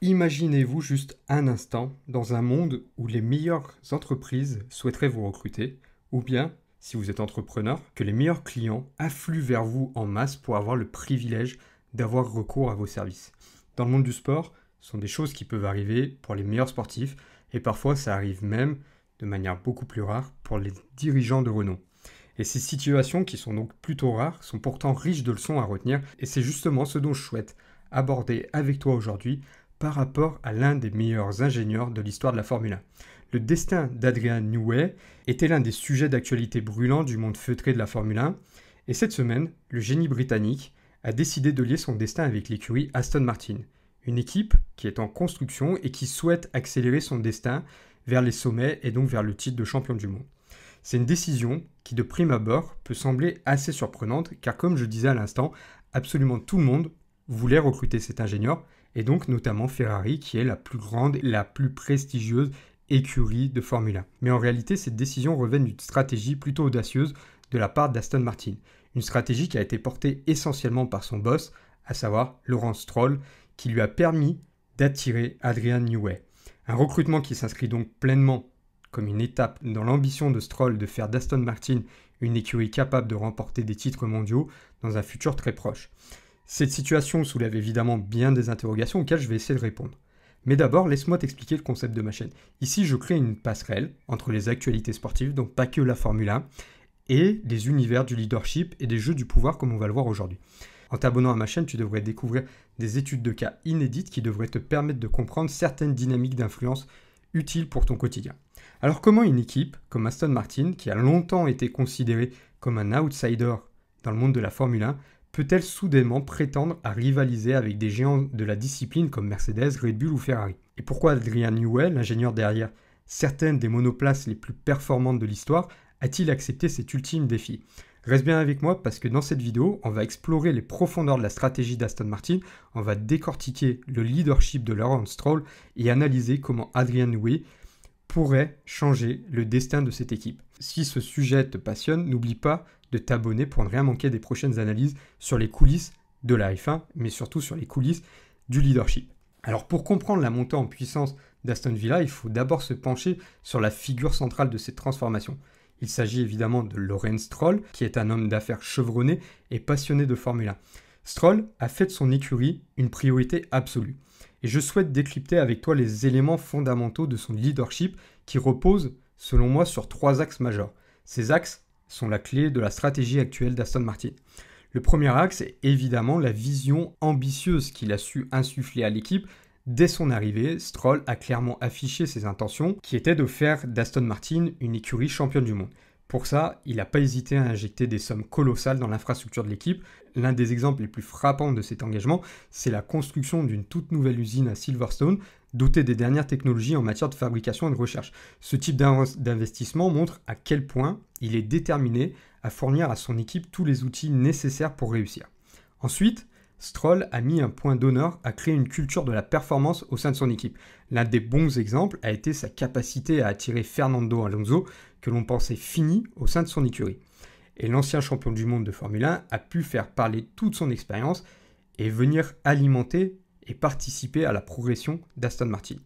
Imaginez-vous juste un instant dans un monde où les meilleures entreprises souhaiteraient vous recruter, ou bien, si vous êtes entrepreneur, que les meilleurs clients affluent vers vous en masse pour avoir le privilège d'avoir recours à vos services. Dans le monde du sport, ce sont des choses qui peuvent arriver pour les meilleurs sportifs, et parfois ça arrive même de manière beaucoup plus rare pour les dirigeants de renom. Et ces situations, qui sont donc plutôt rares, sont pourtant riches de leçons à retenir, et c'est justement ce dont je souhaite aborder avec toi aujourd'hui par rapport à l'un des meilleurs ingénieurs de l'histoire de la Formule 1. Le destin d'Adrian Newey était l'un des sujets d'actualité brûlants du monde feutré de la Formule 1, et cette semaine, le génie britannique a décidé de lier son destin avec l'écurie Aston Martin, une équipe qui est en construction et qui souhaite accélérer son destin vers les sommets et donc vers le titre de champion du monde. C'est une décision qui de prime abord peut sembler assez surprenante car comme je disais à l'instant, absolument tout le monde voulait recruter cet ingénieur et donc notamment Ferrari qui est la plus grande, et la plus prestigieuse écurie de Formule 1. Mais en réalité, cette décision revêt d'une stratégie plutôt audacieuse de la part d'Aston Martin, une stratégie qui a été portée essentiellement par son boss, à savoir Laurence Stroll, qui lui a permis d'attirer Adrian Newey. Un recrutement qui s'inscrit donc pleinement comme une étape dans l'ambition de Stroll de faire d'Aston Martin une écurie capable de remporter des titres mondiaux dans un futur très proche. Cette situation soulève évidemment bien des interrogations auxquelles je vais essayer de répondre. Mais d'abord, laisse-moi t'expliquer le concept de ma chaîne. Ici, je crée une passerelle entre les actualités sportives, donc pas que la Formule 1, et les univers du leadership et des jeux du pouvoir comme on va le voir aujourd'hui. En t'abonnant à ma chaîne, tu devrais découvrir des études de cas inédites qui devraient te permettre de comprendre certaines dynamiques d'influence utiles pour ton quotidien. Alors comment une équipe comme Aston Martin, qui a longtemps été considérée comme un outsider dans le monde de la Formule 1, peut-elle soudainement prétendre à rivaliser avec des géants de la discipline comme Mercedes, Red Bull ou Ferrari Et pourquoi Adrian Newell, l'ingénieur derrière certaines des monoplaces les plus performantes de l'histoire, a-t-il accepté cet ultime défi Reste bien avec moi parce que dans cette vidéo, on va explorer les profondeurs de la stratégie d'Aston Martin, on va décortiquer le leadership de Laurent Stroll et analyser comment Adrian Newey pourrait changer le destin de cette équipe. Si ce sujet te passionne, n'oublie pas de t'abonner pour ne rien manquer des prochaines analyses sur les coulisses de la F1, mais surtout sur les coulisses du leadership. Alors pour comprendre la montée en puissance d'Aston Villa, il faut d'abord se pencher sur la figure centrale de cette transformation. Il s'agit évidemment de Lorenz Stroll, qui est un homme d'affaires chevronné et passionné de Formule 1. Stroll a fait de son écurie une priorité absolue. Et je souhaite décrypter avec toi les éléments fondamentaux de son leadership qui repose, selon moi, sur trois axes majeurs. Ces axes sont la clé de la stratégie actuelle d'Aston Martin. Le premier axe est évidemment la vision ambitieuse qu'il a su insuffler à l'équipe. Dès son arrivée, Stroll a clairement affiché ses intentions, qui étaient de faire d'Aston Martin une écurie championne du monde. Pour ça, il n'a pas hésité à injecter des sommes colossales dans l'infrastructure de l'équipe. L'un des exemples les plus frappants de cet engagement, c'est la construction d'une toute nouvelle usine à Silverstone doté des dernières technologies en matière de fabrication et de recherche. Ce type d'investissement montre à quel point il est déterminé à fournir à son équipe tous les outils nécessaires pour réussir. Ensuite, Stroll a mis un point d'honneur à créer une culture de la performance au sein de son équipe. L'un des bons exemples a été sa capacité à attirer Fernando Alonso, que l'on pensait fini au sein de son écurie. Et l'ancien champion du monde de Formule 1 a pu faire parler toute son expérience et venir alimenter et participer à la progression d'Aston Martin.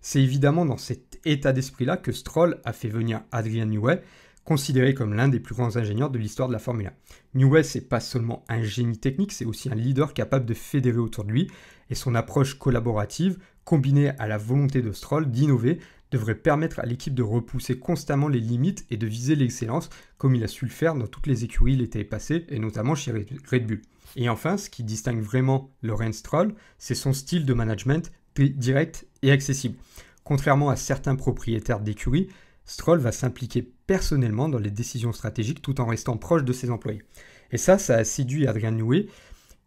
C'est évidemment dans cet état d'esprit-là que Stroll a fait venir Adrian Newey, considéré comme l'un des plus grands ingénieurs de l'histoire de la Formule 1. Newey, c'est pas seulement un génie technique, c'est aussi un leader capable de fédérer autour de lui, et son approche collaborative, combinée à la volonté de Stroll d'innover, devrait permettre à l'équipe de repousser constamment les limites et de viser l'excellence, comme il a su le faire dans toutes les écuries l'été passé, et notamment chez Red Bull. Et enfin, ce qui distingue vraiment Lorenz Stroll, c'est son style de management direct et accessible. Contrairement à certains propriétaires d'écurie, Stroll va s'impliquer personnellement dans les décisions stratégiques tout en restant proche de ses employés. Et ça, ça a séduit Adrian Noué,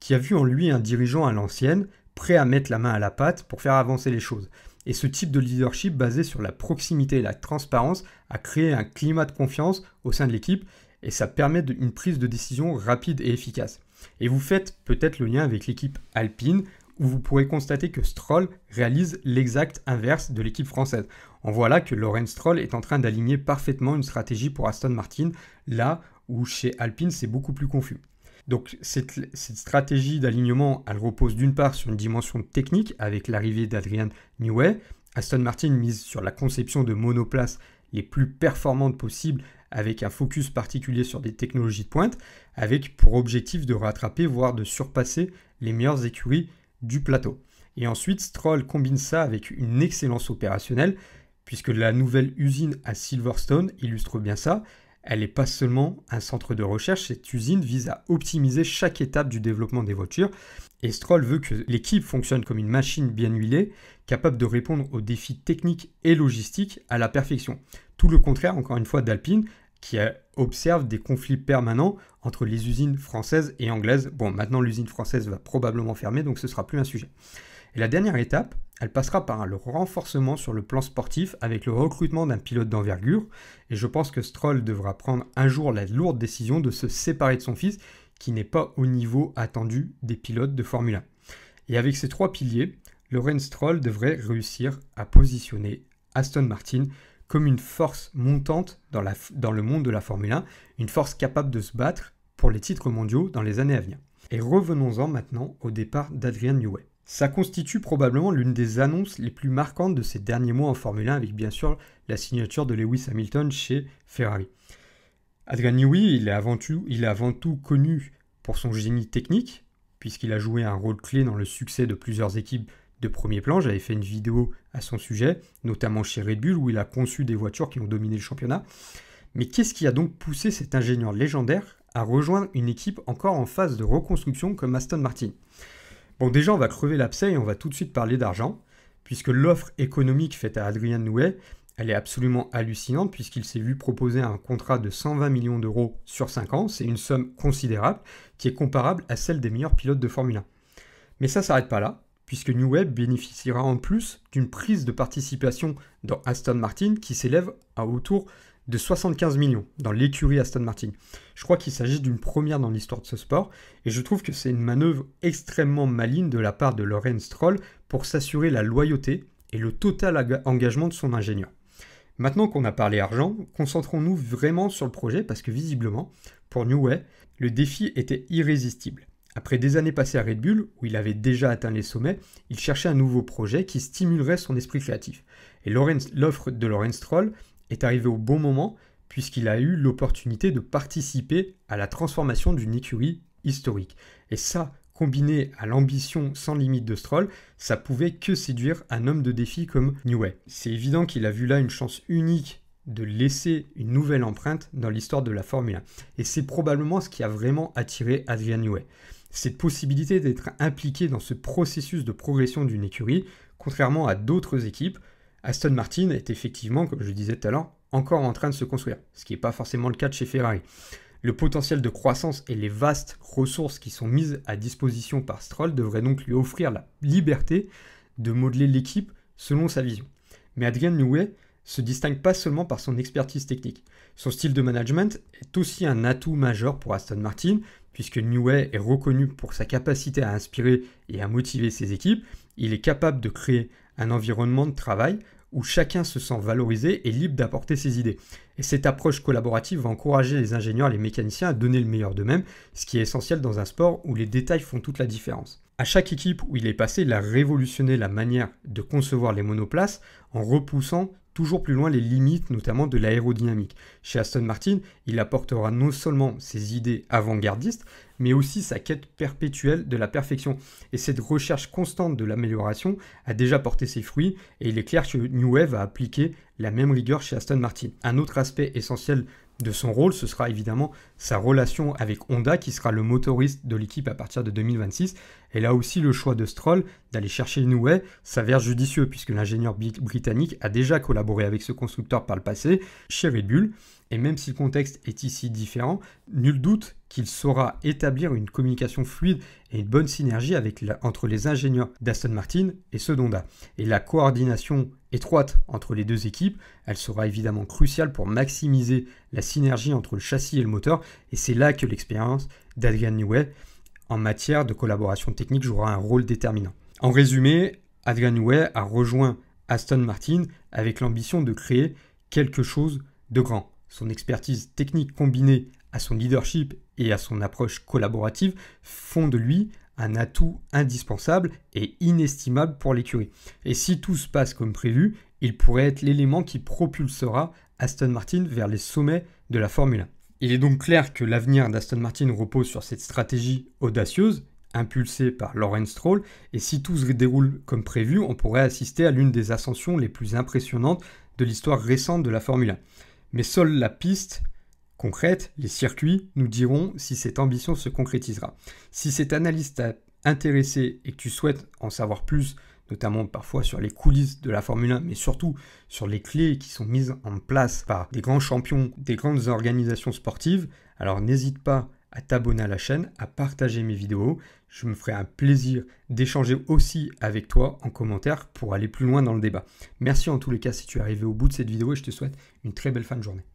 qui a vu en lui un dirigeant à l'ancienne, prêt à mettre la main à la pâte pour faire avancer les choses. Et ce type de leadership basé sur la proximité et la transparence a créé un climat de confiance au sein de l'équipe et ça permet une prise de décision rapide et efficace. Et vous faites peut-être le lien avec l'équipe alpine, où vous pourrez constater que Stroll réalise l'exact inverse de l'équipe française. On voit là que Lorenz Stroll est en train d'aligner parfaitement une stratégie pour Aston Martin, là où chez Alpine c'est beaucoup plus confus. Donc cette, stratégie d'alignement, elle repose d'une part sur une dimension technique avec l'arrivée d'Adrian Newey. Aston Martin mise sur la conception de monoplaces les plus performantes possibles avec un focus particulier sur des technologies de pointe, avec pour objectif de rattraper, voire de surpasser les meilleures écuries du plateau. Et ensuite, Stroll combine ça avec une excellence opérationnelle, puisque la nouvelle usine à Silverstone illustre bien ça. Elle n'est pas seulement un centre de recherche, cette usine vise à optimiser chaque étape du développement des voitures. Et Stroll veut que l'équipe fonctionne comme une machine bien huilée, capable de répondre aux défis techniques et logistiques à la perfection. Tout le contraire, encore une fois, d'Alpine, qui observe des conflits permanents entre les usines françaises et anglaises. Bon, maintenant l'usine française va probablement fermer, donc ce sera plus un sujet. Et la dernière étape, elle passera par le renforcement sur le plan sportif avec le recrutement d'un pilote d'envergure. Et je pense que Stroll devra prendre un jour la lourde décision de se séparer de son fils, qui n'est pas au niveau attendu des pilotes de Formule 1. Et avec ces trois piliers, Lorenz Stroll devrait réussir à positionner Aston Martin comme une force montante dans, le monde de la Formule 1, une force capable de se battre pour les titres mondiaux dans les années à venir. Et revenons-en maintenant au départ d'Adrian Newey. Ça constitue probablement l'une des annonces les plus marquantes de ces derniers mois en Formule 1 avec bien sûr la signature de Lewis Hamilton chez Ferrari. Adrian Newey, il est il est avant tout connu pour son génie technique, puisqu'il a joué un rôle clé dans le succès de plusieurs équipes de premier plan. J'avais fait une vidéo à son sujet, notamment chez Red Bull, où il a conçu des voitures qui ont dominé le championnat. Mais qu'est-ce qui a donc poussé cet ingénieur légendaire à rejoindre une équipe encore en phase de reconstruction comme Aston Martin Bon, déjà, on va crever l'abcès et on va tout de suite parler d'argent, puisque l'offre économique faite à Adrian Nouet, elle est absolument hallucinante, puisqu'il s'est vu proposer un contrat de 120 millions d'euros sur 5 ans. C'est une somme considérable qui est comparable à celle des meilleurs pilotes de Formule 1. Mais ça s'arrête pas là, puisque New Web bénéficiera en plus d'une prise de participation dans Aston Martin qui s'élève à autour de 75 millions dans l'écurie Aston Martin. Je crois qu'il s'agit d'une première dans l'histoire de ce sport et je trouve que c'est une manœuvre extrêmement maligne de la part de Lorenz Stroll pour s'assurer la loyauté et le total engagement de son ingénieur. Maintenant qu'on a parlé argent, concentrons-nous vraiment sur le projet parce que visiblement, pour Newey, le défi était irrésistible. Après des années passées à Red Bull, où il avait déjà atteint les sommets, il cherchait un nouveau projet qui stimulerait son esprit créatif. Et l'offre de Lorenz Stroll est arrivée au bon moment, puisqu'il a eu l'opportunité de participer à la transformation d'une écurie historique. Et ça, combiné à l'ambition sans limite de Stroll, ça pouvait que séduire un homme de défi comme Newey. C'est évident qu'il a vu là une chance unique de laisser une nouvelle empreinte dans l'histoire de la Formule 1. Et c'est probablement ce qui a vraiment attiré Adrian Newey cette possibilité d'être impliqué dans ce processus de progression d'une écurie, contrairement à d'autres équipes. Aston Martin est effectivement, comme je disais tout à l'heure, encore en train de se construire, ce qui n'est pas forcément le cas de chez Ferrari. Le potentiel de croissance et les vastes ressources qui sont mises à disposition par Stroll devraient donc lui offrir la liberté de modeler l'équipe selon sa vision. Mais Adrian Newey se distingue pas seulement par son expertise technique. Son style de management est aussi un atout majeur pour Aston Martin, puisque Newey est reconnu pour sa capacité à inspirer et à motiver ses équipes, il est capable de créer un environnement de travail où chacun se sent valorisé et libre d'apporter ses idées. Et cette approche collaborative va encourager les ingénieurs, et les mécaniciens à donner le meilleur d'eux-mêmes, ce qui est essentiel dans un sport où les détails font toute la différence. À chaque équipe où il est passé, il a révolutionné la manière de concevoir les monoplaces en repoussant toujours plus loin les limites notamment de l'aérodynamique. Chez Aston Martin, il apportera non seulement ses idées avant-gardistes, mais aussi sa quête perpétuelle de la perfection. Et cette recherche constante de l'amélioration a déjà porté ses fruits, et il est clair que New Wave a appliqué la même rigueur chez Aston Martin. Un autre aspect essentiel de son rôle, ce sera évidemment sa relation avec Honda, qui sera le motoriste de l'équipe à partir de 2026. Et là aussi, le choix de Stroll d'aller chercher Inoue s'avère judicieux, puisque l'ingénieur britannique a déjà collaboré avec ce constructeur par le passé, chez Red Bull. Et même si le contexte est ici différent, nul doute qu'il saura établir une communication fluide et une bonne synergie entre les ingénieurs d'Aston Martin et ceux d'Onda. Et la coordination étroite entre les deux équipes, elle sera évidemment cruciale pour maximiser la synergie entre le châssis et le moteur, et c'est là que l'expérience d'Adrian Newey en matière de collaboration technique jouera un rôle déterminant. En résumé, Adrian Newey a rejoint Aston Martin avec l'ambition de créer quelque chose de grand. Son expertise technique combinée son leadership et à son approche collaborative font de lui un atout indispensable et inestimable pour l'écurie. Et si tout se passe comme prévu, il pourrait être l'élément qui propulsera Aston Martin vers les sommets de la Formule 1. Il est donc clair que l'avenir d'Aston Martin repose sur cette stratégie audacieuse, impulsée par Lawrence Stroll, et si tout se déroule comme prévu, on pourrait assister à l'une des ascensions les plus impressionnantes de l'histoire récente de la Formule 1. Mais seule la piste concrète, les circuits, nous diront si cette ambition se concrétisera. Si cette analyse t'a intéressé et que tu souhaites en savoir plus, notamment parfois sur les coulisses de la Formule 1, mais surtout sur les clés qui sont mises en place par des grands champions, des grandes organisations sportives, alors n'hésite pas à t'abonner à la chaîne, à partager mes vidéos. Je me ferai un plaisir d'échanger aussi avec toi en commentaire pour aller plus loin dans le débat. Merci en tous les cas si tu es arrivé au bout de cette vidéo et je te souhaite une très belle fin de journée.